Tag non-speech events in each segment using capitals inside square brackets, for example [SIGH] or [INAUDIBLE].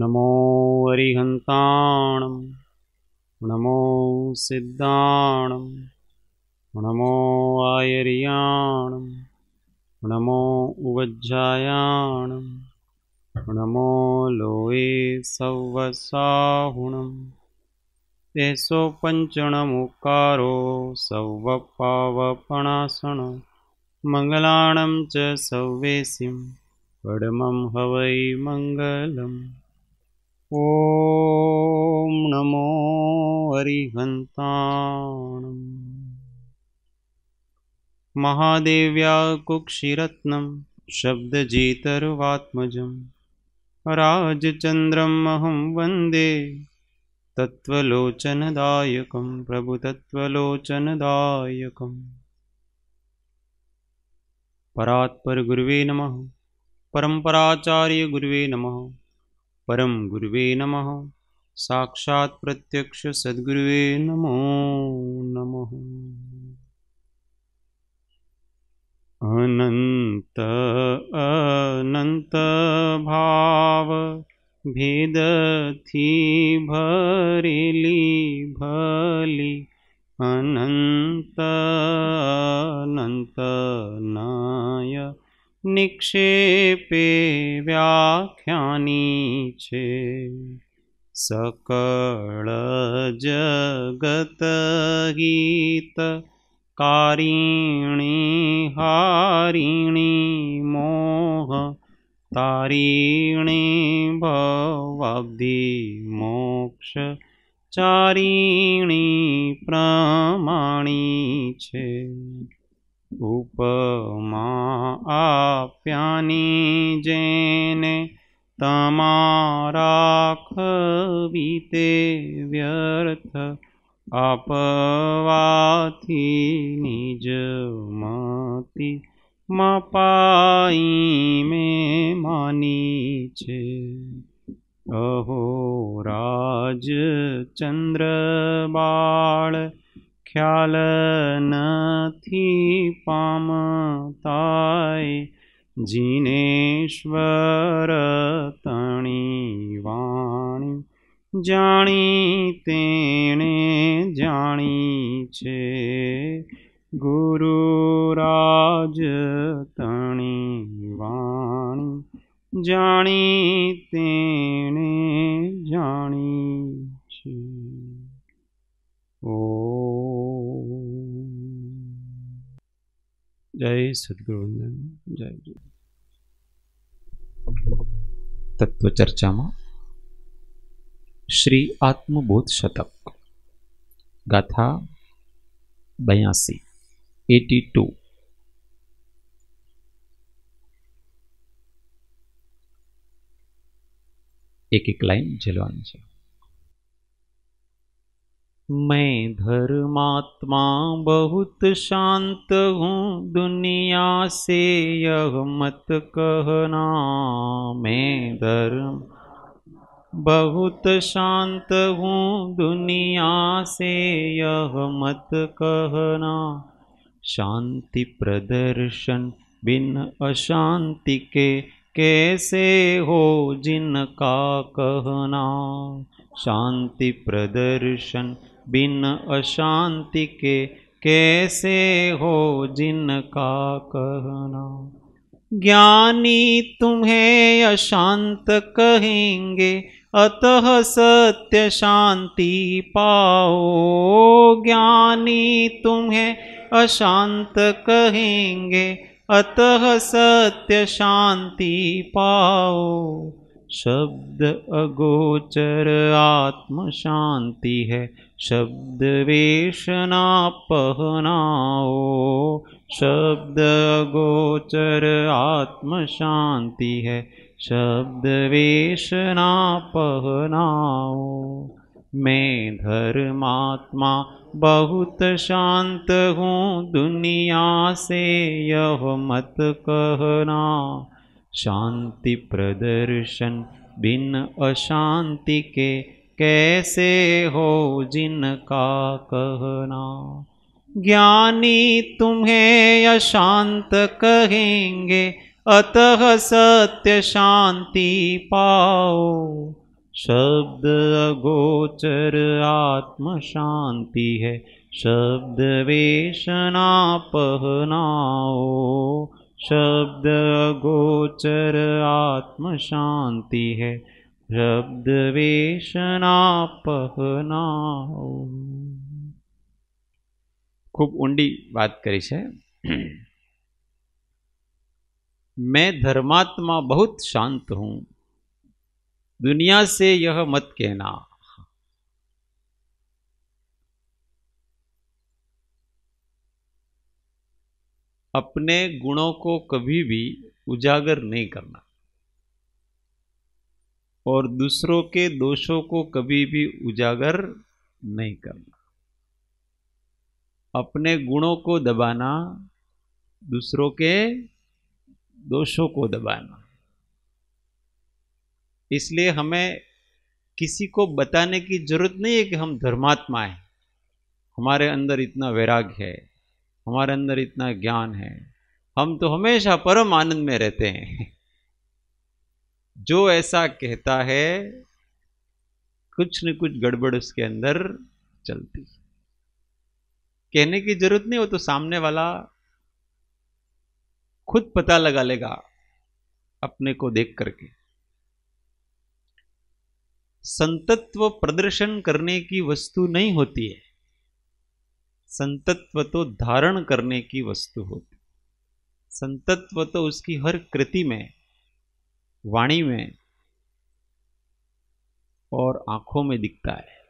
नमो हरिहंता नमो सिद्धाणं नमो आयरियाण नमो उज्रमो लोहे एसो पञ्चणमुकारो सर्वपावपणासन मङ्गलाण् च सौवेशिं पडमं हवै मङ्गलम् ॐ नमो हरिहन्तानम् महादेव्या कुक्षिरत्नं शब्दजीतरुवात्मजं राजचन्द्रमहं वन्दे तत्त्वलोचनदायकं प्रभुतत्त्वलोचनदायकम् परात्परगुर्वे नमः परं नमः परं गुर्वे नमः साक्षात्प्रत्यक्षसद्गुर्वे नमो नमः अनन्त अनन्तभाव ભેદથી ભરેલી ભલી અનંત અનંત નાય નિક્ષેપે વ્યાખ્યાની છે सकल जगतगीत कारिणी હારિણી મોહ તારીણે ભવાબ્ધિ મોક્ષ ચારીણી પ્રમાણી છે ઉપમા આપ્યાની જેને તમારા ખવી તે વ્યર્થ આપવાથી નિજ મતી મપાઈ મેં માની છે અહો રાજ ચંદ્ર બાળ ખ્યાલ નથી પામતાય જીનેશ્વર તણી વાણી જાણી તેણે જાણી છે गुरु राज तणी वाणी जानी तेने जानी ओ जय सदगुरुवंदन जय जय तत्व चर्चा में श्री आत्मबोध शतक गाथा बयासी 82 एक एक लाइन ઝેલવાની मैं धर्मात्मा बहुत शांत हूँ दुनिया से यह मत कहना मैं धर्म बहुत शांत हूँ दुनिया से यह मत कहना शांति प्रदर्शन बिन अशांति के कैसे हो जिनका कहना शांति प्रदर्शन बिन अशांति के कैसे हो जिनका कहना ज्ञानी तुम्हें अशांत कहेंगे अतः सत्य शांति पाओ ज्ञानी तुम्हें अशांत कहेंगे अतः सत्य शांति पाओ शब्द अगोचर आत्म शांति है शब्द वेशना पहनाओ शब्द अगोचर आत्म शांति है शब्द वेशना पहनाओ मैं धर्मात्मा बहुत शांत हूँ दुनिया से यह मत कहना शांति प्रदर्शन बिन अशांति के कैसे हो जिनका कहना ज्ञानी तुम्हें अशांत कहेंगे अतः सत्य शांति पाओ शब्द अगोचर आत्म शांति है शब्द वेशना पहनाओ शब्द गोचर आत्म शांति है शब्द वेशना पहनाओ खूब ऊंडी बात करी से [CLEARS THROAT] मैं धर्मात्मा बहुत शांत हूँ दुनिया से यह मत कहना अपने गुणों को कभी भी उजागर नहीं करना और दूसरों के दोषों को कभी भी उजागर नहीं करना अपने गुणों को दबाना दूसरों के दोषों को दबाना इसलिए हमें किसी को बताने की जरूरत नहीं है कि हम धर्मात्मा हैं हमारे अंदर इतना वैराग्य है हमारे अंदर इतना ज्ञान है हम तो हमेशा परम आनंद में रहते हैं जो ऐसा कहता है कुछ न कुछ गड़बड़ उसके अंदर चलती कहने की जरूरत नहीं हो तो सामने वाला खुद पता लगा लेगा अपने को देख करके संतत्व प्रदर्शन करने की वस्तु नहीं होती है संतत्व तो धारण करने की वस्तु होती संतत्व तो उसकी हर कृति में वाणी में और आंखों में दिखता है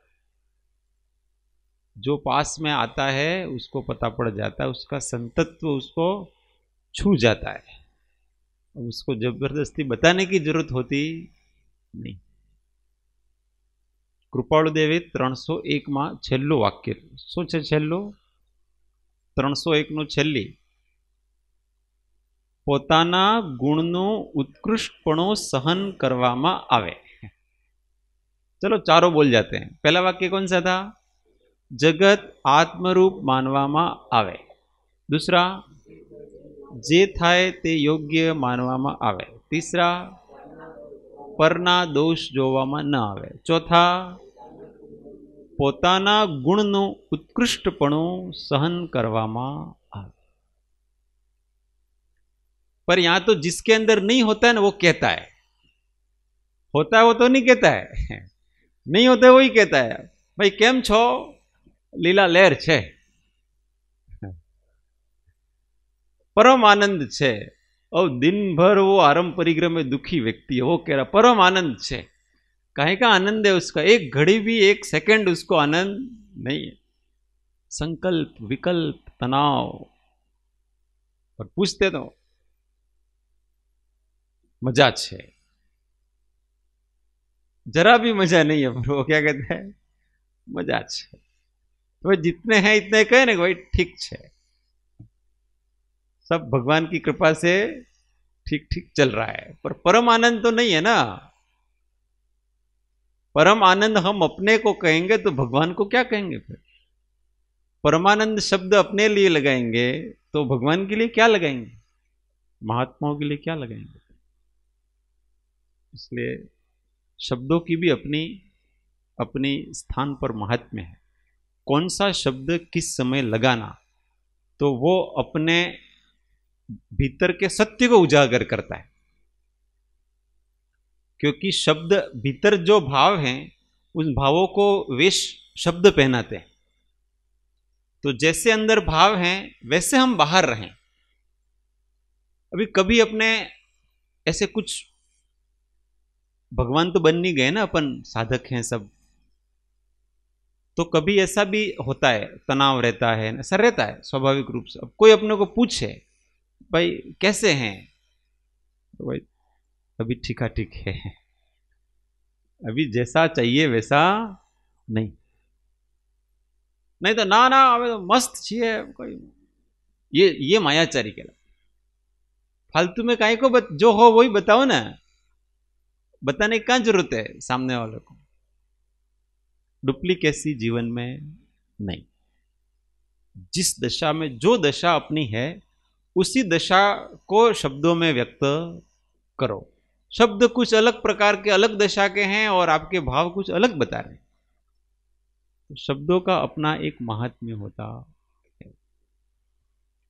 जो पास में आता है उसको पता पड़ जाता है उसका संतत्व उसको छू जाता है उसको ज़बरदस्ती बताने की जरूरत होती नहीं કૃપાળુદેવે ત્રણસો એકમાં છેલ્લું વાક્ય શું છે છેલ્લું ત્રણસો એકનું છેલ્લી પોતાના ગુણનું ઉત્કૃષ્ટપણો સહન કરવામાં આવે ચલો ચારો બોલ જાતે પહેલા વાક્ય કોણ સા થા જગત આત્મરૂપ માનવામાં આવે દૂસરા જે થાય તે યોગ્ય માનવામાં આવે તીસરા પરના દોષ જોવામાં ન આવે ચોથા પોતાના ગુણનું ઉત્કૃષ્ટપણું સહન કરવામાં આવે પર यहां तो जिसके અંદર નહીં હોતા है ना वो कहता હોતા होता है वो तो नहीं कहता है नहीं होता है वही કેમ છો લીલા લહેર છે પરમ આનંદ છે ઓ દિનભર વો આરમ પરિગ્રમે દુખી વ્યક્તિ હો કેરા પરમ આનંદ છે कहे का आनंद है उसका एक घड़ी भी एक सेकंड उसको आनंद नहीं है संकल्प विकल्प तनाव और पूछते तो मजा छे जरा भी मजा नहीं है वो क्या कहते हैं मजा छे तो जितने हैं इतने कहे ना भाई ठीक छे सब भगवान की कृपा से ठीक ठीक चल रहा है पर परम आनंद तो नहीं है ना परम आनंद हम अपने को कहेंगे तो भगवान को क्या कहेंगे फिर परमानंद शब्द अपने लिए लगाएंगे तो भगवान के लिए क्या लगाएंगे महात्माओं के लिए क्या लगाएंगे इसलिए शब्दों की भी अपनी अपनी स्थान पर महात्म्य है कौन सा शब्द किस समय लगाना तो वो अपने भीतर के सत्य को उजागर करता है क्योंकि शब्द भीतर जो भाव हैं उन भावों को वेश शब्द पहनाते हैं तो जैसे अंदर भाव हैं वैसे हम बाहर रहें अभी कभी अपने ऐसे कुछ भगवान तो बन नहीं गए ना अपन साधक हैं सब तो कभी ऐसा भी होता है तनाव रहता है ऐसा रहता है स्वाभाविक रूप से अब कोई अपने को पूछे भाई कैसे हैं तो भाई अभी ठीका ठीक है अभी जैसा चाहिए वैसा नहीं नहीं तो ना ना अभी तो मस्त छे कोई ये ये मायाचारी कहला फालतू में कहीं को बत, जो हो वही बताओ ना बताने की क्या जरूरत है सामने वाले को डुप्लीकेसी जीवन में नहीं जिस दशा में जो दशा अपनी है उसी दशा को शब्दों में व्यक्त करो शब्द कुछ अलग प्रकार के अलग दशा के हैं और आपके भाव कुछ अलग बता रहे हैं तो शब्दों का अपना एक महात्म्य होता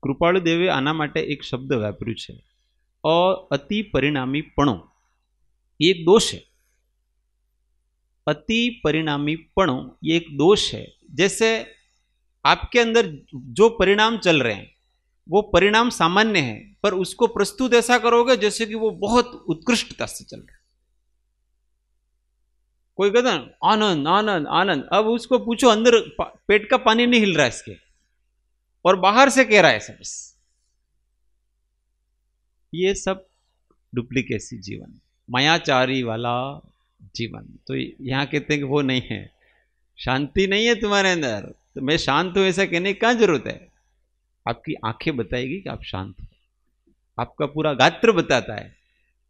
કૃપાળુ દેવે આના માટે એક શબ્દ વાપર્યું છે अति परिणामीपणों एक दोष है अति परिणामी પરિણામીપણો ये एक दोष है जैसे आपके अंदर जो परिणाम चल रहे हैं वो परिणाम सामान्य है पर उसको प्रस्तुत ऐसा करोगे जैसे कि वो बहुत उत्कृष्टता से चल रहा है कोई कहता आनंद आनंद आनंद अब उसको पूछो अंदर पेट का पानी नहीं हिल रहा इसके और बाहर से कह रहा है ऐसा बस ये सब डुप्लीकेसी जीवन मायाचारी वाला जीवन तो यहां कहते हैं कि वो नहीं है शांति नहीं है तुम्हारे अंदर तो मैं शांत हूं ऐसा कहने की कहाँ जरूरत है आपकी आंखें बताएगी कि आप शांत हो आपका पूरा गात्र बताता है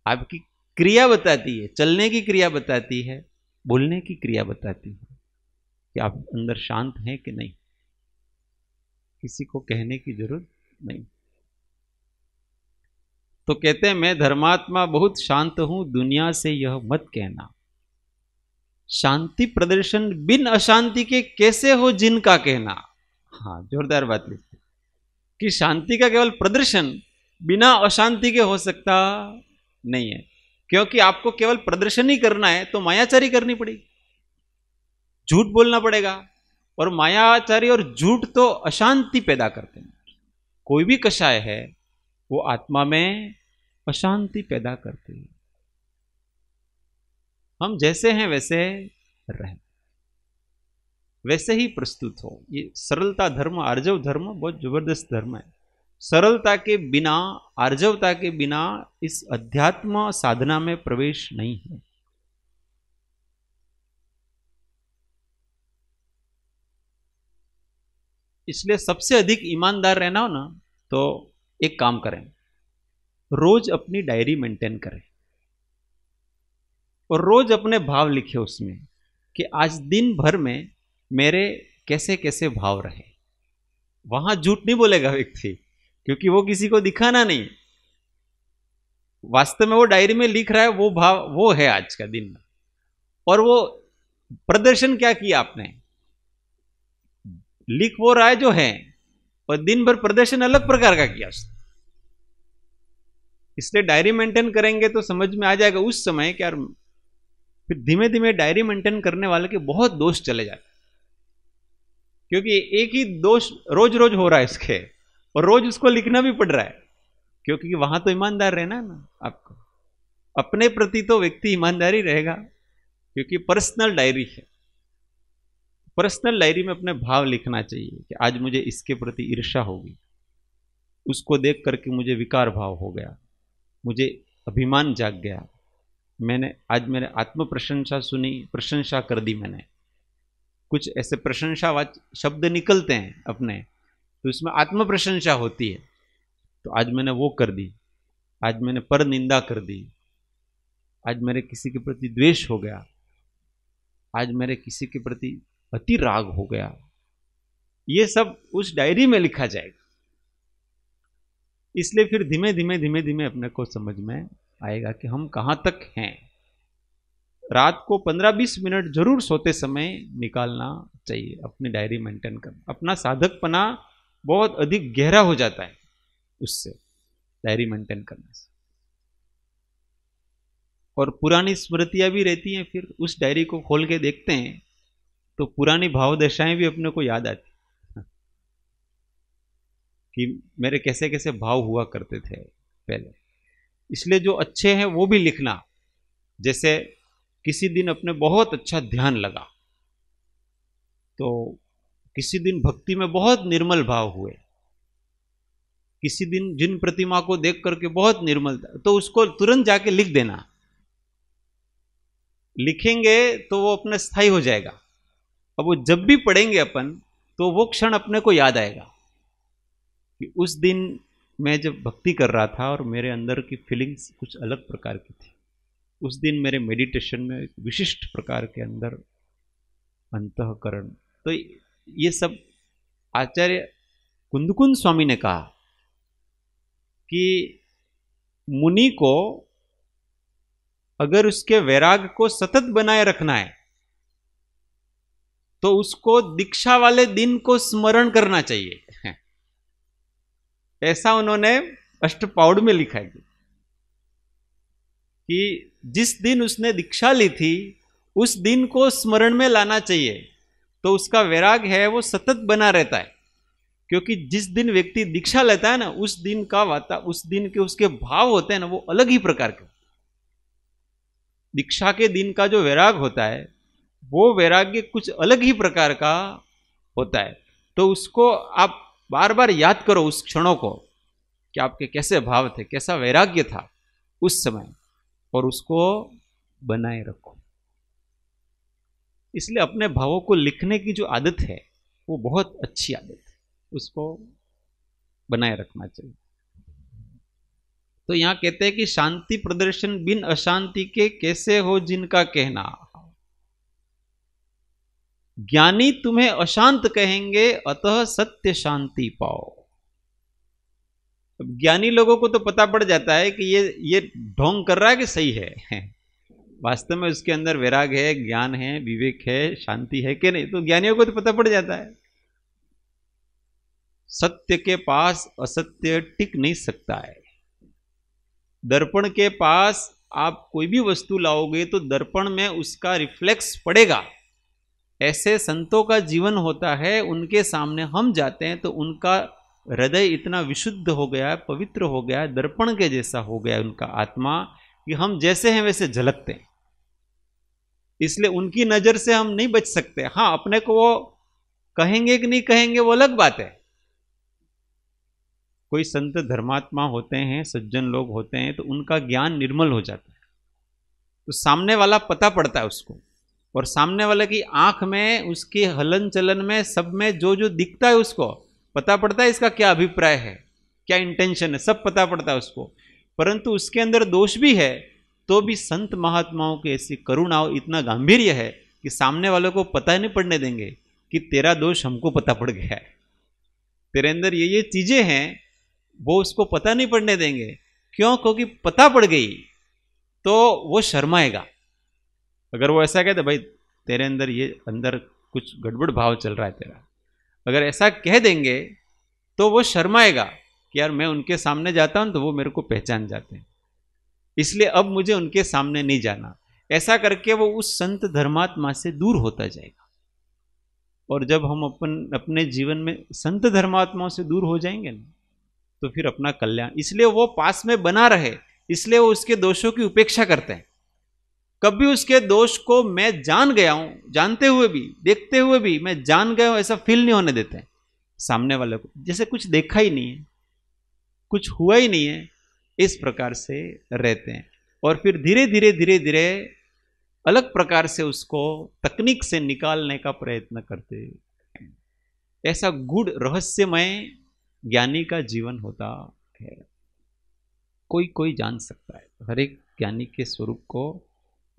आपकी क्रिया बताती है चलने की क्रिया बताती है बोलने की क्रिया बताती है कि आप अंदर शांत हैं कि नहीं किसी को कहने की जरूरत नहीं तो कहते हैं मैं धर्मात्मा बहुत शांत हूं दुनिया से यह मत कहना शांति प्रदर्शन बिन अशांति के कैसे हो जिनका कहना हाँ जोरदार बात लिखते कि शांति का केवल प्रदर्शन बिना अशांति के हो सकता नहीं है क्योंकि आपको केवल प्रदर्शन ही करना है तो मायाचारी करनी पड़ेगी झूठ बोलना पड़ेगा और मायाचारी और झूठ तो अशांति पैदा करते हैं कोई भी कषाय है वो आत्मा में अशांति पैदा करते हैं हम जैसे हैं वैसे रहें वैसे ही प्रस्तुत हो ये सरलता धर्म आर्जव धर्म बहुत जबरदस्त धर्म है सरलता के बिना आर्जवता के बिना इस अध्यात्म साधना में प्रवेश नहीं है इसलिए सबसे अधिक ईमानदार रहना हो ना तो एक काम करें रोज अपनी डायरी मेंटेन करें और रोज अपने भाव लिखे उसमें कि आज दिन भर में मेरे कैसे कैसे भाव रहे वहां झूठ नहीं बोलेगा व्यक्ति क्योंकि वो किसी को दिखाना नहीं वास्तव में वो डायरी में लिख रहा है वो भाव वो है आज का दिन में और वो प्रदर्शन क्या किया आपने लिख वो रहा है जो है और दिन भर प्रदर्शन अलग प्रकार का किया उसने इसलिए डायरी मेंटेन करेंगे तो समझ में आ जाएगा उस समय क्या फिर धीमे धीमे डायरी मेंटेन करने वाले के बहुत दोष चले जाते क्योंकि एक ही दोष रोज रोज हो रहा है इसके और रोज उसको लिखना भी पड़ रहा है क्योंकि वहां तो ईमानदार रहना है ना आपको अपने प्रति तो व्यक्ति ईमानदारी रहेगा क्योंकि पर्सनल डायरी है पर्सनल डायरी में अपने भाव लिखना चाहिए कि आज मुझे इसके प्रति ईर्षा होगी उसको देख करके मुझे विकार भाव हो गया मुझे अभिमान जाग गया मैंने आज मेरे आत्म प्रशंसा सुनी प्रशंसा कर दी मैंने कुछ ऐसे प्रशंसा शब्द निकलते हैं अपने तो इसमें आत्म प्रशंसा होती है तो आज मैंने वो कर दी आज मैंने पर निंदा कर दी आज मेरे किसी के प्रति द्वेष हो गया आज मेरे किसी के प्रति अति राग हो गया ये सब उस डायरी में लिखा जाएगा इसलिए फिर धीमे धीमे धीमे धीमे अपने को समझ में आएगा कि हम कहाँ तक हैं रात को 15-20 मिनट जरूर सोते समय निकालना चाहिए अपनी डायरी मेंटेन कर अपना साधकपना बहुत अधिक गहरा हो जाता है उससे डायरी मेंटेन करने से और पुरानी स्मृतियां भी रहती हैं फिर उस डायरी को खोल के देखते हैं तो पुरानी भाव दशाएं भी अपने को याद आती कि मेरे कैसे कैसे भाव हुआ करते थे पहले इसलिए जो अच्छे हैं वो भी लिखना जैसे किसी दिन अपने बहुत अच्छा ध्यान लगा तो किसी दिन भक्ति में बहुत निर्मल भाव हुए किसी दिन जिन प्रतिमा को देख करके बहुत निर्मल था तो उसको तुरंत जाके लिख देना लिखेंगे तो वो अपने स्थायी हो जाएगा अब वो जब भी पढ़ेंगे अपन तो वो क्षण अपने को याद आएगा कि उस दिन मैं जब भक्ति कर रहा था और मेरे अंदर की फीलिंग्स कुछ अलग प्रकार की थी उस दिन मेरे मेडिटेशन में एक विशिष्ट प्रकार के अंदर अंतकरण तो ये सब आचार्य कुंदकुंद स्वामी ने कहा कि मुनि को अगर उसके वैराग को सतत बनाए रखना है तो उसको दीक्षा वाले दिन को स्मरण करना चाहिए [LAUGHS] ऐसा उन्होंने अष्टपाउड में लिखा है कि जिस दिन उसने दीक्षा ली थी उस दिन को स्मरण में लाना चाहिए तो उसका वैराग है वो सतत बना रहता है क्योंकि जिस दिन व्यक्ति दीक्षा लेता है ना उस दिन का वाता उस दिन के उसके भाव होते हैं ना वो अलग ही प्रकार के दीक्षा के दिन का जो वैराग होता है वो वैराग्य कुछ अलग ही प्रकार का होता है तो उसको आप बार बार याद करो उस क्षणों को कि आपके कैसे भाव थे कैसा वैराग्य था उस समय और उसको बनाए रखो इसलिए अपने भावों को लिखने की जो आदत है वो बहुत अच्छी आदत है उसको बनाए रखना चाहिए तो यहां कहते हैं कि शांति प्रदर्शन बिन अशांति के कैसे हो जिनका कहना ज्ञानी तुम्हें अशांत कहेंगे अतः सत्य शांति पाओ अब ज्ञानी लोगों को तो पता पड़ जाता है कि ये ये ढोंग कर रहा है कि सही है [LAUGHS] वास्तव में उसके अंदर वैराग है ज्ञान है विवेक है शांति है कि नहीं तो ज्ञानियों को तो पता पड़ जाता है सत्य के पास असत्य टिक नहीं सकता है दर्पण के पास आप कोई भी वस्तु लाओगे तो दर्पण में उसका रिफ्लेक्स पड़ेगा ऐसे संतों का जीवन होता है उनके सामने हम जाते हैं तो उनका हृदय इतना विशुद्ध हो गया पवित्र हो गया दर्पण के जैसा हो गया उनका आत्मा कि हम जैसे हैं वैसे झलकते हैं इसलिए उनकी नज़र से हम नहीं बच सकते हाँ अपने को वो कहेंगे कि नहीं कहेंगे वो अलग बात है कोई संत धर्मात्मा होते हैं सज्जन लोग होते हैं तो उनका ज्ञान निर्मल हो जाता है तो सामने वाला पता पड़ता है उसको और सामने वाले की आंख में उसके हलन चलन में सब में जो जो दिखता है उसको पता पड़ता है इसका क्या अभिप्राय है क्या इंटेंशन है सब पता पड़ता है उसको परंतु उसके अंदर दोष भी है तो भी संत महात्माओं की ऐसी करुणा इतना गांधीर्य है कि सामने वालों को पता नहीं पड़ने देंगे कि तेरा दोष हमको पता पड़ गया है तेरे अंदर ये ये चीज़ें हैं वो उसको पता नहीं पड़ने देंगे क्यों क्योंकि पता पड़ गई तो वो शर्माएगा अगर वो ऐसा कहते तो भाई तेरे अंदर ये अंदर कुछ गड़बड़ भाव चल रहा है तेरा अगर ऐसा कह देंगे तो वो शर्माएगा कि यार मैं उनके सामने जाता हूँ तो वो मेरे को पहचान जाते हैं इसलिए अब मुझे उनके सामने नहीं जाना ऐसा करके वो उस संत धर्मात्मा से दूर होता जाएगा और जब हम अपन अपने जीवन में संत धर्मात्माओं से दूर हो जाएंगे ना तो फिर अपना कल्याण इसलिए वो पास में बना रहे इसलिए वो उसके दोषों की उपेक्षा करते हैं कभी उसके दोष को मैं जान गया हूं जानते हुए भी देखते हुए भी मैं जान गया हूं ऐसा फील नहीं होने देते सामने वाले को जैसे कुछ देखा ही नहीं है कुछ हुआ ही नहीं है इस प्रकार से रहते हैं और फिर धीरे धीरे धीरे धीरे अलग प्रकार से उसको तकनीक से निकालने का प्रयत्न करते हैं ऐसा गुड़ रहस्यमय ज्ञानी का जीवन होता है कोई कोई जान सकता है हर एक ज्ञानी के स्वरूप को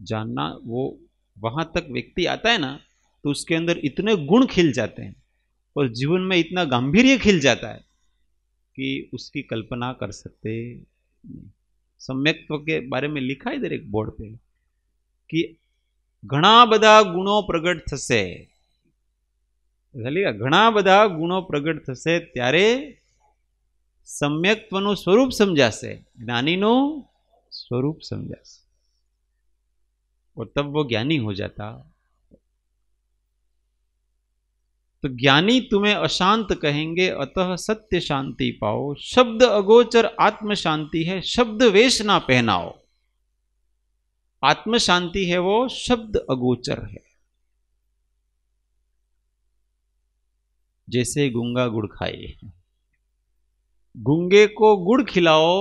जानना वो वहाँ तक व्यक्ति आता है ना तो उसके अंदर इतने गुण खिल जाते हैं और जीवन में इतना गांधीर्य खिल जाता है कि उसकी कल्पना कर सकते सम्यक्त्व तो के बारे में लिखा है एक बोर्ड पे कि ઘણા બધા ગુણો પ્રગટ થશે घना बदा गुणों प्रगट થશે ત્યારે સમ્યક્ત્વનું स्वरूप સમજાશે જ્ઞાનીનું स्वरूप સમજાશે और तब वो ज्ञानी हो जाता तो ज्ञानी तुम्हें अशांत कहेंगे अतः सत्य शांति पाओ शब्द अगोचर आत्म शांति है शब्द वेश ना पहनाओ आत्म शांति है वो शब्द अगोचर है जैसे गुंगा गुड़ खाए गुंगे को गुड़ खिलाओ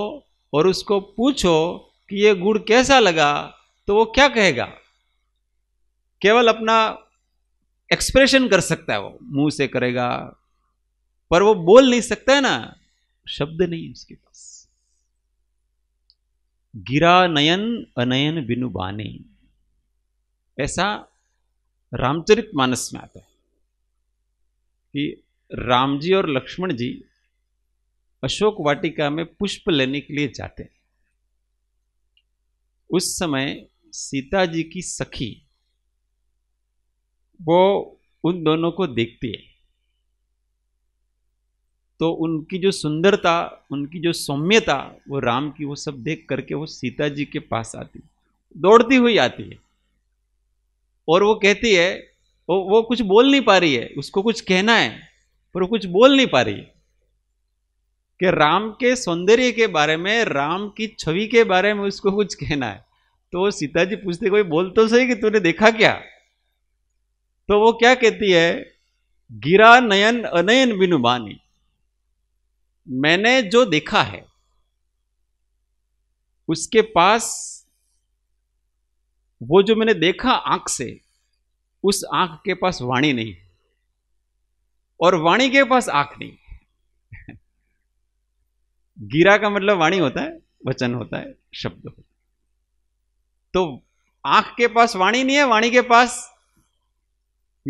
और उसको पूछो कि ये गुड़ कैसा लगा तो वो क्या कहेगा केवल अपना एक्सप्रेशन कर सकता है वो मुंह से करेगा पर वो बोल नहीं सकता है ना शब्द नहीं उसके पास गिरा नयन अनयन बिनु बाने ऐसा रामचरित मानस में आता है कि राम जी और लक्ष्मण जी अशोक वाटिका में पुष्प लेने के लिए जाते हैं उस समय सीता जी की सखी वो उन दोनों को देखती है तो उनकी जो सुंदरता उनकी जो सौम्यता वो राम की वो सब देख करके वो सीता जी के पास आती दौड़ती हुई आती है और वो कहती है वो वो कुछ बोल नहीं पा रही है उसको कुछ कहना है पर वो कुछ बोल नहीं पा रही है कि राम के सौंदर्य के बारे में राम की छवि के बारे में उसको कुछ कहना है तो सीता जी पूछते कोई बोल तो सही कि तूने देखा क्या तो वो क्या कहती है गिरा नयन अनयन बिनु बानी मैंने जो देखा है उसके पास वो जो मैंने देखा आंख से उस आंख के पास वाणी नहीं और वाणी के पास आंख नहीं [LAUGHS] गिरा का मतलब वाणी होता है वचन होता है शब्द होता है तो आंख के पास वाणी नहीं है वाणी के पास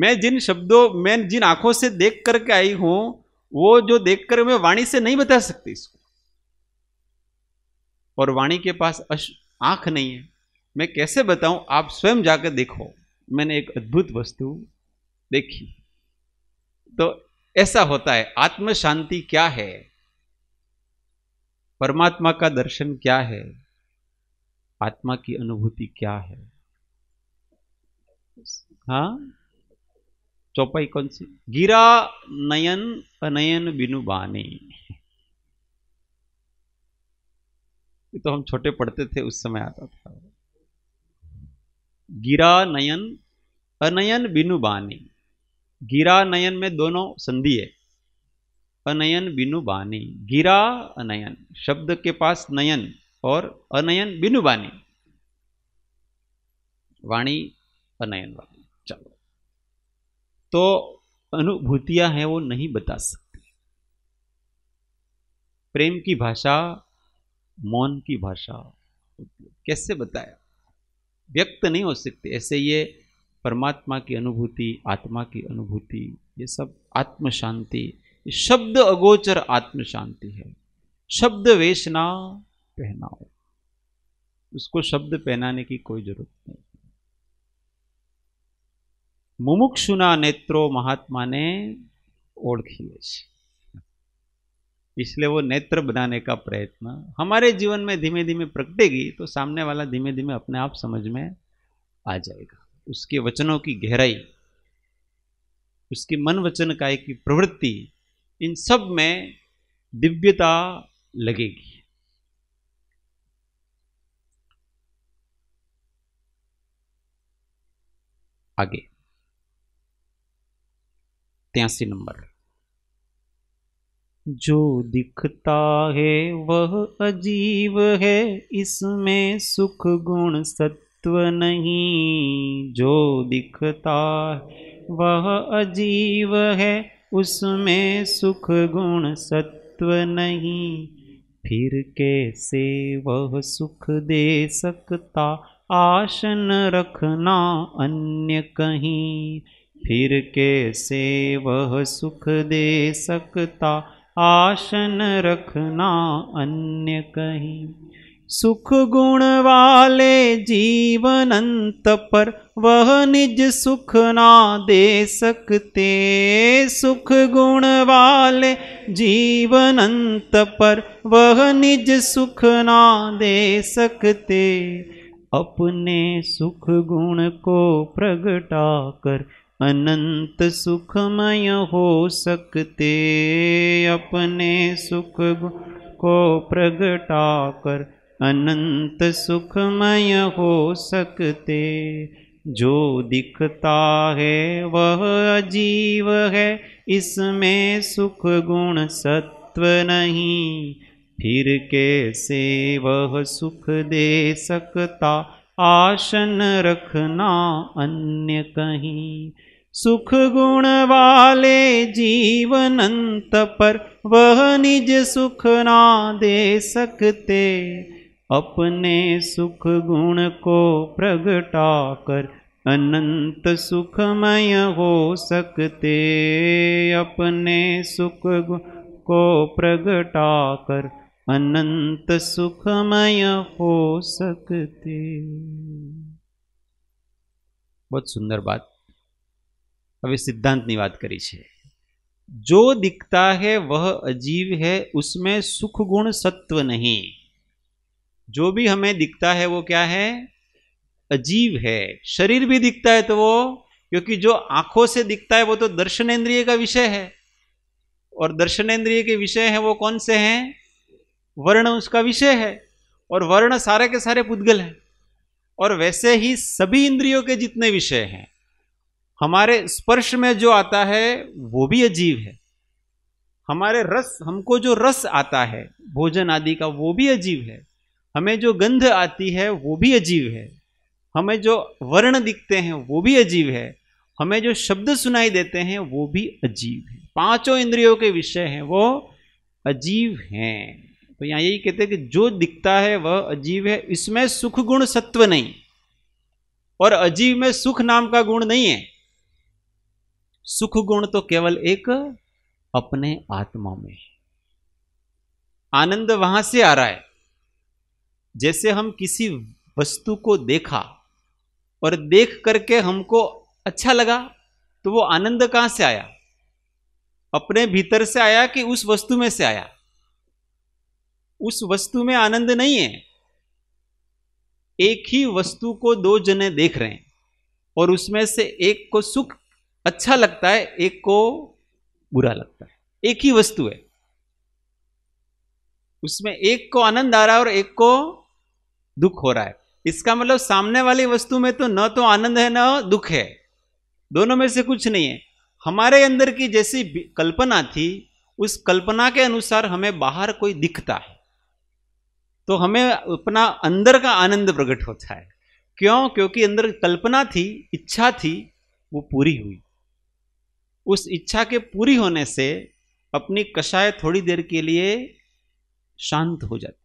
मैं जिन शब्दों मैं जिन आंखों से देख करके आई हूं वो जो देख कर मैं वाणी से नहीं बता सकती इसको और वाणी के पास अश आंख नहीं है मैं कैसे बताऊं आप स्वयं जाकर देखो मैंने एक अद्भुत वस्तु देखी तो ऐसा होता है आत्म शांति क्या है परमात्मा का दर्शन क्या है आत्मा की अनुभूति क्या है हाँ चौपाई कौन सी गिरा नयन अनयन बिनु बानी ये तो हम छोटे पढ़ते थे उस समय आता था गिरा नयन अनयन बिनु बानी गिरा नयन में दोनों संधि है अनयन बिनु बानी गिरा अनयन शब्द के पास नयन और अनयन बिनु वाणी वाणी अनयन वाणी चलो तो अनुभूतियां हैं वो नहीं बता सकती प्रेम की भाषा मौन की भाषा कैसे बताया व्यक्त नहीं हो सकते ऐसे ये परमात्मा की अनुभूति आत्मा की अनुभूति ये सब आत्म शांति शब्द अगोचर आत्म शांति है शब्द वेशना पहनाओ उसको शब्द पहनाने की कोई जरूरत नहीं सुना नेत्रो महात्मा ने ओढ़खी है इसलिए वो नेत्र बनाने का प्रयत्न हमारे जीवन में धीमे धीमे प्रकटेगी तो सामने वाला धीमे धीमे अपने आप समझ में आ जाएगा उसके वचनों की गहराई उसकी मन वचन काय की प्रवृत्ति इन सब में दिव्यता लगेगी आगे त्यासी नंबर जो दिखता है वह अजीब है इसमें सुख गुण सत्व नहीं जो दिखता वह अजीब है उसमें सुख गुण सत्व नहीं फिर कैसे वह सुख दे सकता आसन रखना अन्य कहीं फिर कैसे वह सुख दे सकता आसन रखना अन्य कहीं सुख गुण वाले जीवन अंत पर वह निज सुख ना दे सकते सुख गुण वाले जीवन अंत पर वह निज सुख ना दे सकते अपने सुख गुण को प्रगटा कर अनंत सुखमय हो सकते अपने सुख गुण को प्रगटा कर अनंत सुखमय हो सकते जो दिखता है वह अजीव है इसमें सुख गुण सत्व नहीं फिर कैसे वह सुख दे सकता आसन रखना अन्य कहीं सुख गुण वाले जीवन अंत पर वह निज सुख ना दे सकते अपने सुख गुण को प्रगटा कर अनंत सुखमय हो सकते अपने सुख गुण को प्रगटा कर अनंत सुखमय हो सकते बहुत सुंदर बात अभी सिद्धांत की बात करी છે जो दिखता है वह अजीव है उसमें सुख गुण सत्व नहीं जो भी हमें दिखता है वो क्या है अजीव है शरीर भी दिखता है तो वो क्योंकि जो आंखों से दिखता है वो तो दर्शनेन्द्रिय का विषय है और दर्शनेन्द्रिय के विषय है वो कौन से हैं वर्ण उसका विषय है और वर्ण सारे के सारे पुद्गल हैं और वैसे ही सभी इंद्रियों के जितने विषय हैं हमारे स्पर्श में जो आता है वो भी अजीव है हमारे रस हमको जो रस आता है भोजन आदि का वो भी अजीव है हमें जो गंध आती है वो भी अजीव है हमें जो वर्ण दिखते हैं वो भी अजीव है हमें जो शब्द सुनाई देते हैं वो भी अजीव है पांचों इंद्रियों के विषय हैं वो अजीव हैं तो यहाँ यही कहते हैं कि जो दिखता है वह अजीव है इसमें सुख गुण सत्व नहीं और अजीव में सुख नाम का गुण नहीं है सुख गुण तो केवल एक अपने आत्मा में आनंद वहां से आ रहा है जैसे हम किसी वस्तु को देखा और देख करके हमको अच्छा लगा तो वो आनंद कहां से आया अपने भीतर से आया कि उस वस्तु में से आया उस वस्तु में आनंद नहीं है एक ही वस्तु को दो जने देख रहे हैं और उसमें से एक को सुख अच्छा लगता है एक को बुरा लगता है एक ही वस्तु है उसमें एक को आनंद आ रहा है और एक को दुख हो रहा है इसका मतलब सामने वाली वस्तु में तो न तो आनंद है न दुख है दोनों में से कुछ नहीं है हमारे अंदर की जैसी कल्पना थी उस कल्पना के अनुसार हमें बाहर कोई दिखता है तो हमें अपना अंदर का आनंद प्रकट होता है क्यों क्योंकि अंदर कल्पना थी इच्छा थी वो पूरी हुई उस इच्छा के पूरी होने से अपनी कषाय थोड़ी देर के लिए शांत हो जाती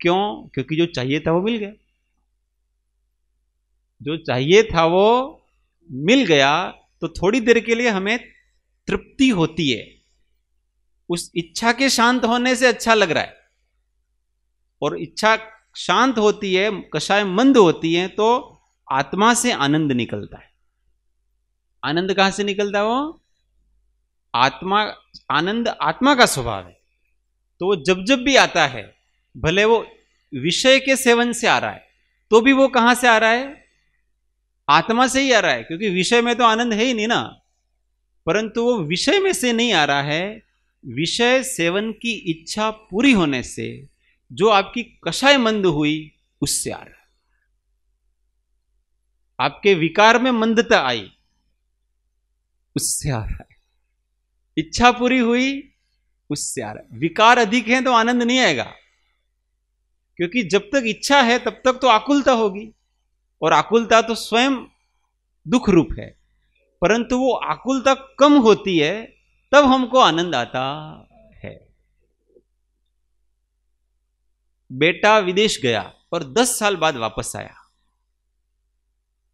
क्यों क्योंकि जो चाहिए था वो मिल गया जो चाहिए था वो मिल गया तो थोड़ी देर के लिए हमें तृप्ति होती है उस इच्छा के शांत होने से अच्छा लग रहा है और इच्छा शांत होती है कषाय मंद होती है तो आत्मा से आनंद निकलता है आनंद कहां से निकलता है वो आत्मा आनंद आत्मा का स्वभाव है तो वो जब जब भी आता है भले वो विषय के सेवन से आ रहा है तो भी वो कहां से आ रहा है आत्मा से ही आ रहा है क्योंकि विषय में तो आनंद है ही नहीं ना परंतु वो विषय में से नहीं आ रहा है विषय सेवन की इच्छा पूरी होने से जो आपकी कषाय मंद हुई उससे आ रहा आपके विकार में मंदता आई उससे आ रहा है इच्छा पूरी हुई उससे आ रहा है विकार अधिक है तो आनंद नहीं आएगा क्योंकि जब तक इच्छा है तब तक तो आकुलता होगी और आकुलता तो स्वयं दुख रूप है परंतु वो आकुलता कम होती है तब हमको आनंद आता बेटा विदेश गया पर 10 साल बाद वापस आया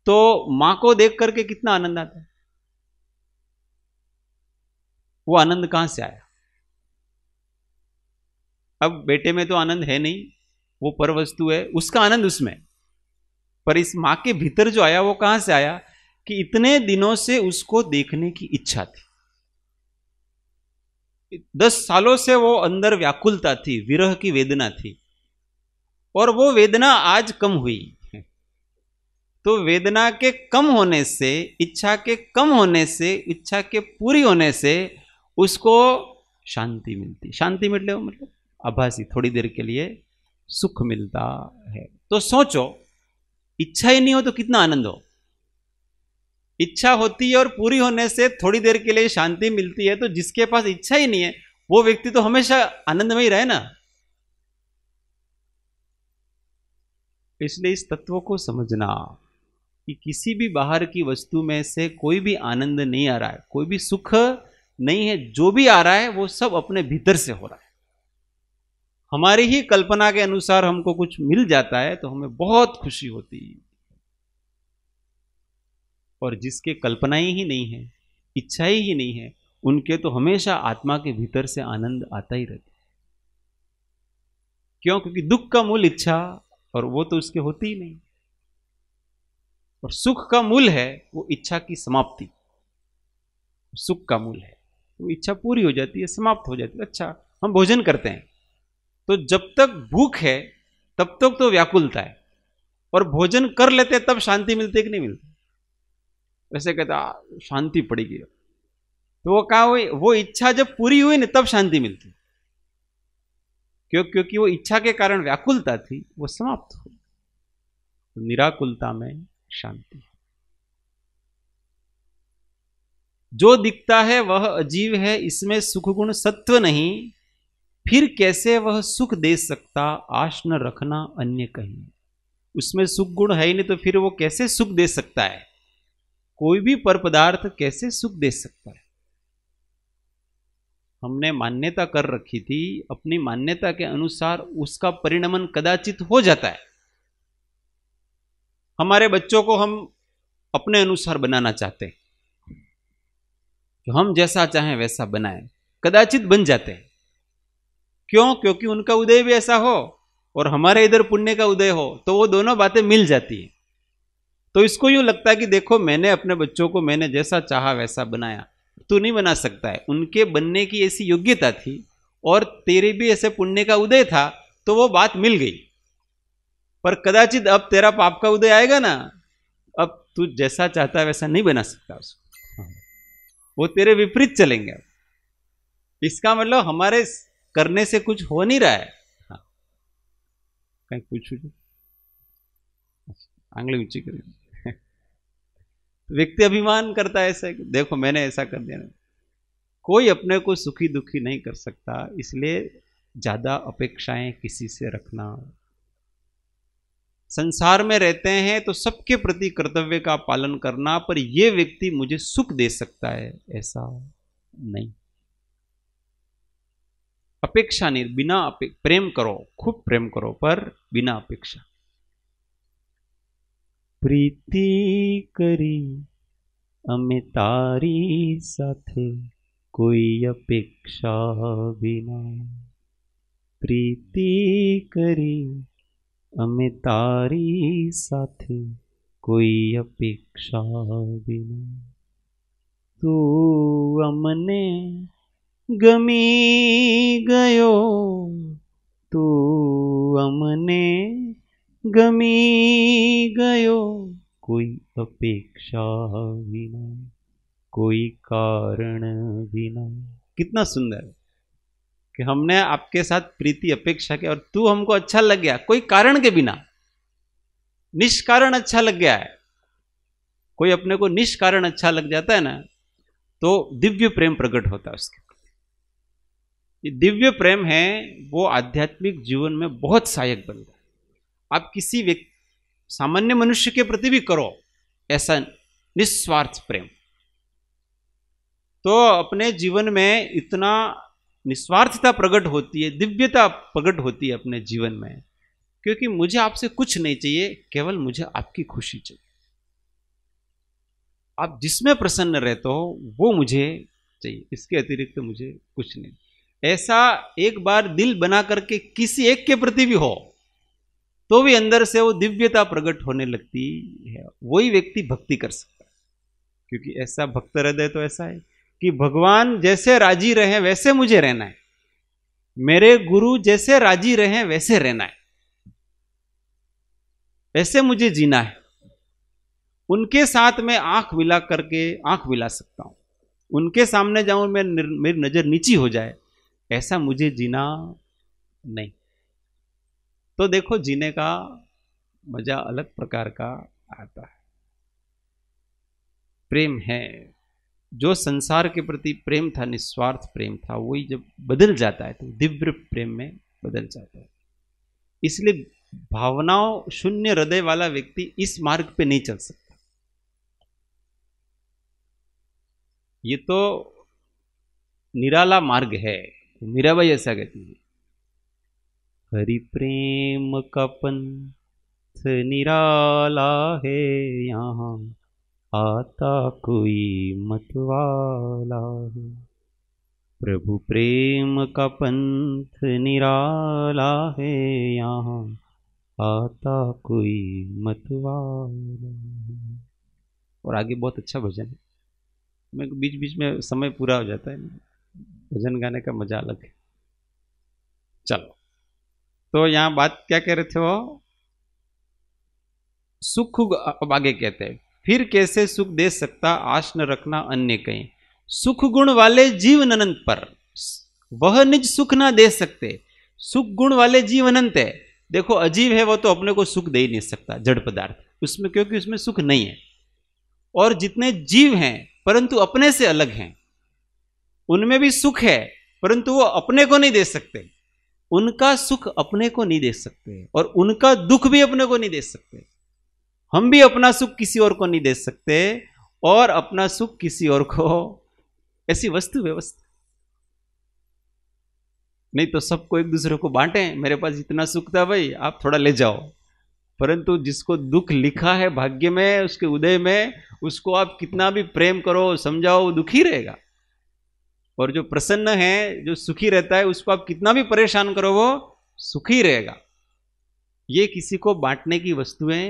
तो मां को देख करके कितना आनंद आता है वो आनंद कहां से आया अब बेटे में तो आनंद है नहीं वो पर वस्तु है उसका आनंद उसमें पर इस मां के भीतर जो आया वो कहां से आया कि इतने दिनों से उसको देखने की इच्छा थी दस सालों से वो अंदर व्याकुलता थी विरह की वेदना थी और वो वेदना आज कम हुई तो वेदना के कम होने से इच्छा के कम होने से इच्छा के पूरी होने से उसको शांति मिलती शांति मिलने मतलब आभासी थोड़ी देर के लिए सुख मिलता है तो सोचो इच्छा ही नहीं हो तो कितना आनंद हो इच्छा होती है और पूरी होने से थोड़ी देर के लिए शांति मिलती है तो जिसके पास इच्छा ही नहीं है वो व्यक्ति तो हमेशा आनंद में ही रहे ना इसलिए इस तत्व को समझना कि किसी भी बाहर की वस्तु में से कोई भी आनंद नहीं आ रहा है कोई भी सुख नहीं है जो भी आ रहा है वो सब अपने भीतर से हो रहा है हमारी ही कल्पना के अनुसार हमको कुछ मिल जाता है तो हमें बहुत खुशी होती और जिसके कल्पनाएं ही नहीं है इच्छाएं ही नहीं है उनके तो हमेशा आत्मा के भीतर से आनंद आता ही रहता है क्यों क्योंकि दुख का मूल इच्छा और वो तो उसके होती ही नहीं और सुख का मूल है वो इच्छा की समाप्ति सुख का मूल है वो इच्छा पूरी हो जाती है समाप्त हो जाती है अच्छा हम भोजन करते हैं तो जब तक भूख है तब तक तो व्याकुलता है और भोजन कर लेते तब शांति मिलती कि नहीं मिलती वैसे कहता शांति पड़ेगी तो वो कहा वो इच्छा जब पूरी हुई ना तब शांति मिलती क्यों क्योंकि वो इच्छा के कारण व्याकुलता थी वो समाप्त हो तो निराकुलता में शांति है जो दिखता है वह अजीव है इसमें सुख गुण सत्व नहीं फिर कैसे वह सुख दे सकता आश न रखना अन्य कहीं उसमें सुख गुण है ही नहीं तो फिर वो कैसे सुख दे सकता है कोई भी पर पदार्थ कैसे सुख दे सकता है हमने मान्यता कर रखी थी अपनी मान्यता के अनुसार उसका परिणमन कदाचित हो जाता है हमारे बच्चों को हम अपने अनुसार बनाना चाहते हैं कि हम जैसा चाहें वैसा बनाए कदाचित बन जाते हैं क्यों क्योंकि उनका उदय भी ऐसा हो और हमारे इधर पुण्य का उदय हो तो वो दोनों बातें मिल जाती हैं तो इसको यूं लगता है कि देखो मैंने अपने बच्चों को मैंने जैसा चाहा वैसा बनाया तू तो नहीं बना सकता है उनके बनने की ऐसी योग्यता थी और तेरे भी ऐसे पुण्य का उदय था तो वो बात मिल गई पर कदाचित अब तेरा पाप का उदय आएगा ना अब तू जैसा चाहता है वैसा नहीं बना सकता उसको वो तेरे विपरीत चलेंगे इसका मतलब हमारे करने से कुछ हो नहीं रहा है हाँ। कहीं पूछू आंगली ऊंची करेंगे व्यक्ति अभिमान करता है ऐसा कि देखो मैंने ऐसा कर दिया कोई अपने को सुखी दुखी नहीं कर सकता इसलिए ज़्यादा अपेक्षाएं किसी से रखना संसार में रहते हैं तो सबके प्रति कर्तव्य का पालन करना पर यह व्यक्ति मुझे सुख दे सकता है ऐसा नहीं अपेक्षा नहीं बिना प्रेम करो खूब प्रेम करो पर बिना अपेक्षा પ્રીતિ કરી અમે તારી સાથે કોઈ અપેક્ષા વિના પ્રીતિ કરી અમે તારી સાથે કોઈ અપેક્ષા વિના તું અમને ગમી ગયો તું અમને ગમી ગયો કોઈ અપેક્ષા વિના कोई कारण बिना कितना सुंदर कि हमने आपके साथ प्रीति अपेक्षा की और तू हमको अच्छा लग गया कोई कारण के बिना निष्कारण अच्छा लग गया है कोई अपने को निष्कारण अच्छा लग जाता है ना तो दिव्य प्रेम प्रकट होता है उसके ये दिव्य प्रेम है वो आध्यात्मिक जीवन में बहुत सहायक बनता है आप किसी व्यक्ति सामान्य मनुष्य के प्रति भी करो ऐसा निस्वार्थ प्रेम तो अपने जीवन में इतना निस्वार्थता प्रकट होती है दिव्यता प्रकट होती है अपने जीवन में क्योंकि मुझे आपसे कुछ नहीं चाहिए केवल मुझे आपकी खुशी चाहिए आप जिसमें प्रसन्न रहते हो वो मुझे चाहिए इसके अतिरिक्त तो मुझे कुछ नहीं ऐसा एक बार दिल बना करके किसी एक के प्रति भी हो तो भी अंदर से वो दिव्यता प्रकट होने लगती है वही व्यक्ति भक्ति कर सकता है क्योंकि ऐसा भक्त हृदय तो ऐसा है कि भगवान जैसे राजी रहे वैसे मुझे रहना है मेरे गुरु जैसे राजी रहे वैसे रहना है वैसे मुझे जीना है उनके साथ मैं आंख मिला करके आंख मिला सकता हूं उनके सामने जाऊं मैं मेरी नज़र नीची हो जाए ऐसा मुझे जीना नहीं तो देखो जीने का मजा अलग प्रकार का आता है प्रेम है जो संसार के प्रति प्रेम था निस्वार्थ प्रेम था वही जब बदल जाता है तो दिव्य प्रेम में बदल जाता है इसलिए भावनाओं शून्य हृदय वाला व्यक्ति इस मार्ग पे नहीं चल सकता ये तो निराला मार्ग है मीराबाई ऐसा कहती है हरि प्रेम का पंथ निराला है यहाँ आता कोई मतवाला है प्रभु प्रेम का पंथ निराला है यहाँ आता कोई मतवाला है और आगे बहुत अच्छा भजन है मेरे को बीच बीच में समय पूरा हो जाता है भजन गाने का मजा अलग है चलो तो यहां बात क्या कह रहे थे वो सुख अब आगे कहते हैं फिर कैसे सुख दे सकता आश न रखना अन्य कहीं सुख गुण वाले जीव अनंत पर वह निज सुख ना दे सकते सुख गुण वाले जीव अनंत है देखो अजीब है वो तो अपने को सुख दे ही नहीं सकता जड़ पदार्थ उसमें क्योंकि उसमें सुख नहीं है और जितने जीव हैं परंतु अपने से अलग हैं उनमें भी सुख है परंतु वो अपने को नहीं दे सकते उनका सुख अपने को नहीं दे सकते और उनका दुख भी अपने को नहीं दे सकते हम भी अपना सुख किसी और को नहीं दे सकते और अपना सुख किसी और को [LAUGHS] ऐसी वस्तु व्यवस्था नहीं तो सबको एक दूसरे को बांटे मेरे पास इतना सुख था भाई आप थोड़ा ले जाओ परंतु जिसको दुख लिखा है भाग्य में उसके उदय में उसको आप कितना भी प्रेम करो समझाओ वो दुखी रहेगा और जो प्रसन्न है जो सुखी रहता है उसको आप कितना भी परेशान करो वो सुखी रहेगा ये किसी को बांटने की वस्तुएं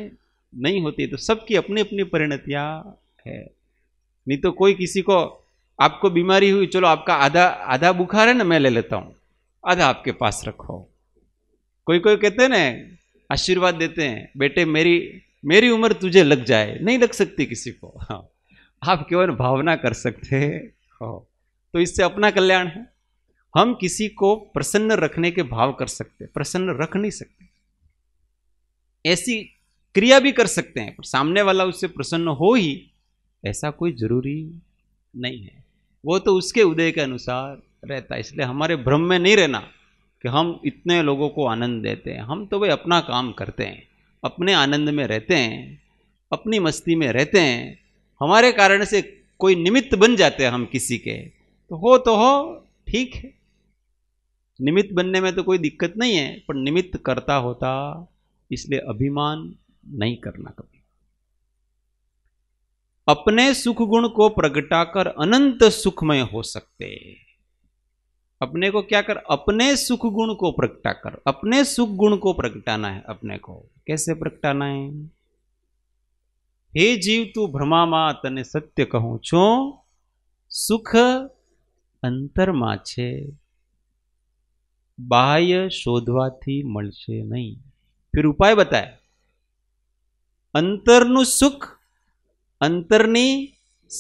नहीं होती तो सबकी अपनी अपनी परिणतियाँ है नहीं तो कोई किसी को आपको बीमारी हुई चलो आपका आधा आधा बुखार है ना मैं ले लेता हूँ आधा आपके पास रखो कोई कोई कहते हैं ना आशीर्वाद देते हैं बेटे मेरी मेरी उम्र तुझे लग जाए नहीं लग सकती किसी को हाँ आप केवल भावना कर सकते हो तो इससे अपना कल्याण है हम किसी को प्रसन्न रखने के भाव कर सकते प्रसन्न रख नहीं सकते ऐसी क्रिया भी कर सकते हैं पर सामने वाला उससे प्रसन्न हो ही ऐसा कोई जरूरी नहीं है वो तो उसके उदय के अनुसार रहता है इसलिए हमारे भ्रम में नहीं रहना कि हम इतने लोगों को आनंद देते हैं हम तो भाई अपना काम करते हैं अपने आनंद में रहते हैं अपनी मस्ती में रहते हैं हमारे कारण से कोई निमित्त बन जाते हैं हम किसी के तो हो तो हो ठीक है निमित्त बनने में तो कोई दिक्कत नहीं है पर निमित्त करता होता इसलिए अभिमान नहीं करना कभी अपने सुख गुण को प्रगटाकर अनंत सुखमय हो सकते अपने को क्या कर अपने सुख गुण को प्रगटा कर अपने सुख गुण को प्रगटाना है अपने को कैसे प्रगटाना है हे जीव तू मा तने सत्य कहूं छो सुख अंतरमा बाह्य शोधवा नहीं फिर उपाय बताए अंतर न सुख अंतरनी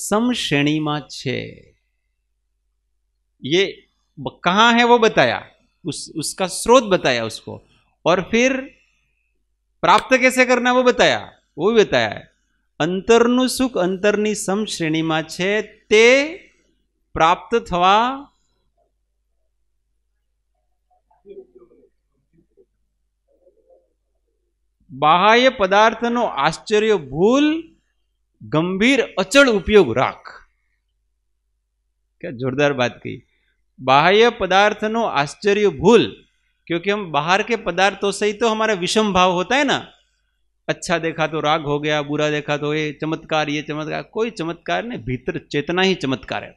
समश्रेणी में ये कहा है वो बताया उस उसका स्रोत बताया उसको और फिर प्राप्त कैसे करना है वो बताया वो भी बताया है अंतरनु सुख अंतरनी सम समश्रेणी में थवा बाह्य पदार्थ नो आश्चर्य भूल गंभीर अचल उपयोग राख क्या जोरदार बात कही बाह्य पदार्थ नो आश्चर्य भूल क्योंकि हम बाहर के पदार्थों से ही तो हमारा विषम भाव होता है ना अच्छा देखा तो राग हो गया बुरा देखा तो ये चमत्कार ये चमत्कार कोई चमत्कार नहीं भीतर चेतना ही चमत्कार है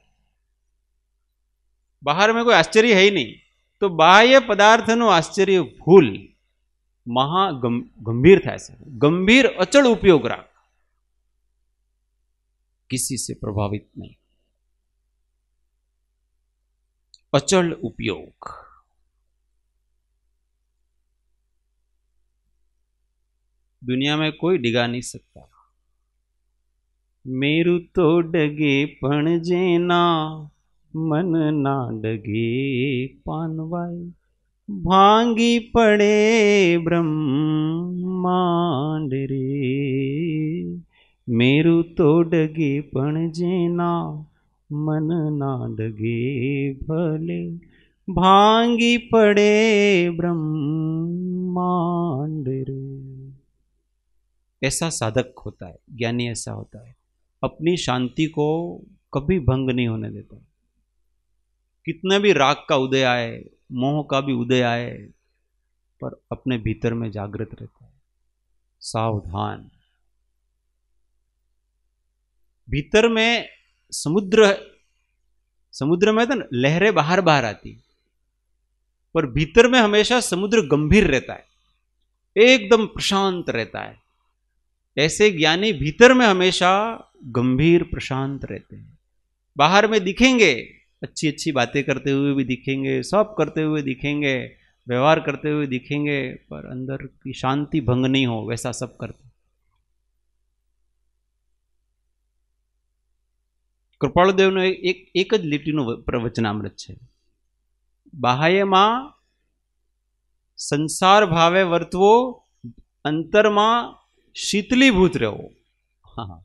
बाहर में कोई आश्चर्य है ही नहीं तो बाह्य पदार्थ नो आश्चर्य भूल महा गंभीर था ऐसे गंभीर अचल उपयोग राख किसी से प्रभावित नहीं अचल उपयोग दुनिया में कोई डिगा नहीं सकता मेरु तो डगे पण जेना मन ना डगे पानवाई भांगी पड़े ब्रह्मांड रे मेरू तो डगे पण जेना मन ना डगे भले भांगी पड़े ब्रह्मांड रे ऐसा साधक होता है ज्ञानी ऐसा होता है अपनी शांति को कभी भंग नहीं होने देता कितने भी राग का उदय आए मोह का भी उदय आए पर अपने भीतर में जागृत रहता है सावधान भीतर में समुद्र समुद्र में तो लहरें बाहर बाहर आती पर भीतर में हमेशा समुद्र गंभीर रहता है एकदम प्रशांत रहता है ऐसे ज्ञानी भीतर में हमेशा गंभीर प्रशांत रहते हैं बाहर में दिखेंगे अच्छी अच्छी बातें करते हुए भी दिखेंगे सब करते हुए दिखेंगे व्यवहार करते हुए दिखेंगे पर अंदर की शांति भंग नहीं हो वैसा सब करते કૃપાળદેવનું એક એક જ લીટીનું પ્રવચનામૃત છે બાહ્યમાં સંસાર ભાવે વર્તવો અંતરમાં શીતલીભૂત રહેવો હા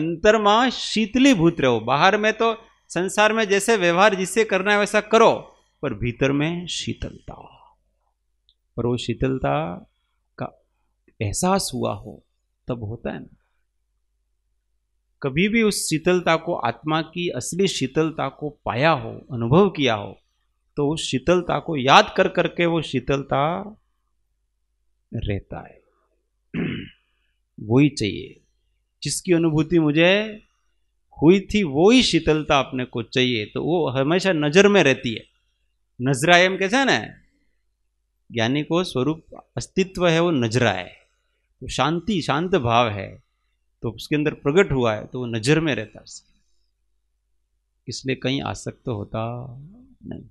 અંતરમાં શીતલીભૂત રહો બહાર મેં તો संसार में जैसे व्यवहार जिससे करना है वैसा करो पर भीतर में शीतलता पर वो शीतलता का एहसास हुआ हो तब होता है ना कभी भी उस शीतलता को आत्मा की असली शीतलता को पाया हो अनुभव किया हो तो उस शीतलता को याद कर करके वो शीतलता रहता है [CLEARS THROAT] वही चाहिए जिसकी अनुभूति मुझे हुई थी वो ही शीतलता अपने को चाहिए तो वो हमेशा नज़र में रहती है नजरायम कैसे ना ज्ञानी को स्वरूप अस्तित्व है वो नजरा है तो शांति शांत भाव है तो उसके अंदर प्रकट हुआ है तो वो नजर में रहता है इसलिए कहीं आसक्त होता नहीं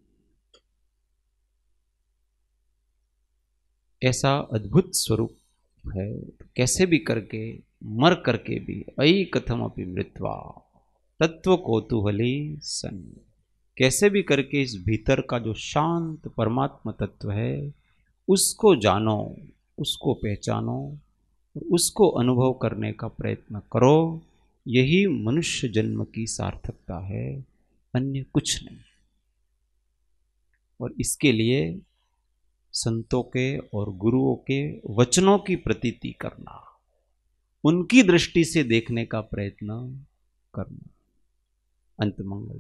ऐसा अद्भुत स्वरूप है तो कैसे भी करके मर करके भी अई कथम अपनी मृत्वा तत्व कौतूहली सन कैसे भी करके इस भीतर का जो शांत परमात्मा तत्व है उसको जानो उसको पहचानो उसको अनुभव करने का प्रयत्न करो यही मनुष्य जन्म की सार्थकता है अन्य कुछ नहीं और इसके लिए संतों के और गुरुओं के वचनों की प्रतीति करना उनकी दृष्टि से देखने का प्रयत्न करना अंत मंगल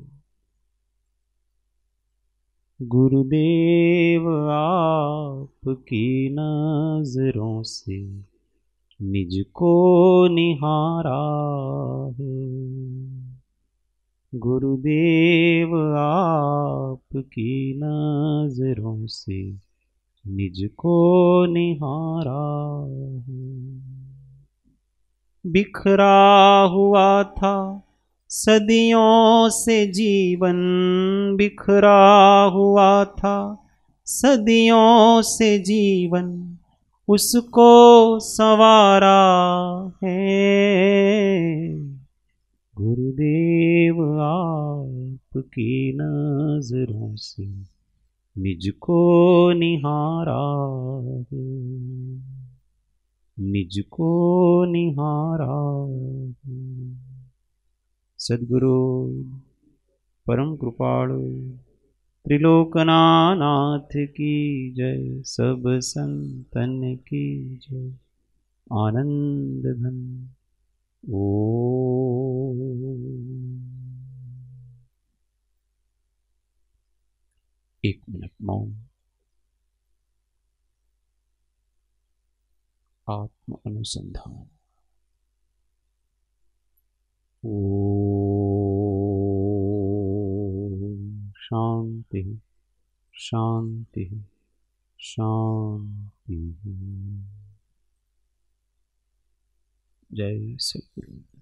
गुरुदेव आपकी नजरों से निज को निहारा है गुरुदेव आपकी नजरों से निज को निहारा है बिखरा हुआ था सदियों से जीवन बिखरा हुआ था सदियों से जीवन उसको संवारा है गुरुदेव आपकी नजरों से निज को निहारा है को निहारा है सद्गुरु परम कृपाणु त्रिलोकनाथ की जय सब संतन की जय आनंद धन ओ एक मिनट मौन आत्म अनुसंधान ओ शांति शांति शांति जय श्री गुरु